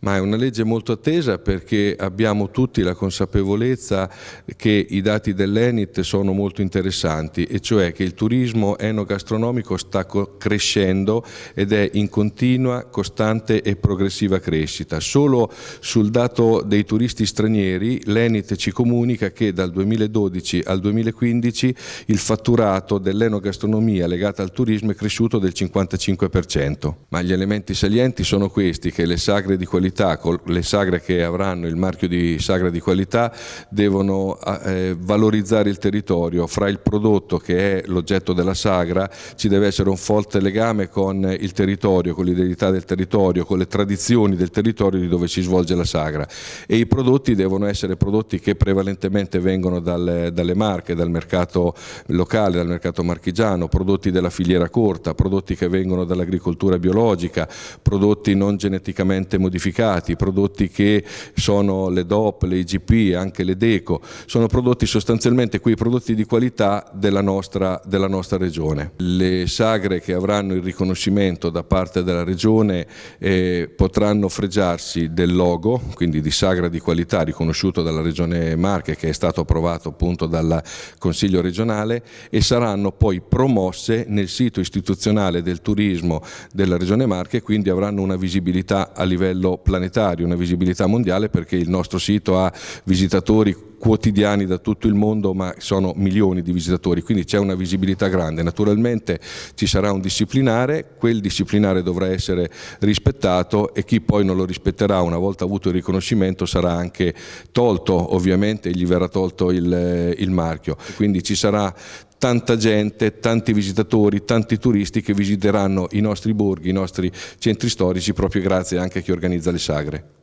ma è una legge molto attesa perché abbiamo tutti la consapevolezza che i dati dell'Enit sono molto interessanti e cioè che il turismo enogastronomico sta crescendo ed è in continua, costante e progressiva crescita. Solo sul dato dei turisti stranieri l'Enit ci comunica che dal 2012 al 2015 il fatturato dell'enogastronomia legata al turismo è cresciuto del 55%. Ma gli elementi salienti sono questi, che le sagre di qualità qualità, le sagre che avranno il marchio di sagra di qualità devono ah, eh, valorizzare il territorio, fra il prodotto che è l'oggetto della sagra ci deve essere un forte legame con il territorio, con l'identità del territorio, con le tradizioni del territorio di dove si svolge la sagra e i prodotti devono essere prodotti che prevalentemente vengono dalle, dalle marche, dal mercato locale, dal mercato marchigiano, prodotti della filiera corta, prodotti che vengono dall'agricoltura biologica, prodotti non geneticamente modificati certificati, i prodotti che sono le DOP, le IGP, anche le DECO, sono prodotti sostanzialmente quei prodotti di qualità della nostra, della nostra regione. Le sagre che avranno il riconoscimento da parte della regione eh, potranno fregiarsi del logo, quindi di sagra di qualità riconosciuto dalla regione Marche che è stato approvato appunto dal Consiglio regionale e saranno poi promosse nel sito istituzionale del turismo della regione Marche e quindi avranno una visibilità a livello planetario, una visibilità mondiale perché il nostro sito ha visitatori quotidiani da tutto il mondo ma sono milioni di visitatori quindi c'è una visibilità grande naturalmente ci sarà un disciplinare quel disciplinare dovrà essere rispettato e chi poi non lo rispetterà una volta avuto il riconoscimento sarà anche tolto ovviamente gli verrà tolto il, eh, il marchio quindi ci sarà tanta gente, tanti visitatori, tanti turisti che visiteranno i nostri borghi, i nostri centri storici proprio grazie anche a chi organizza le sagre.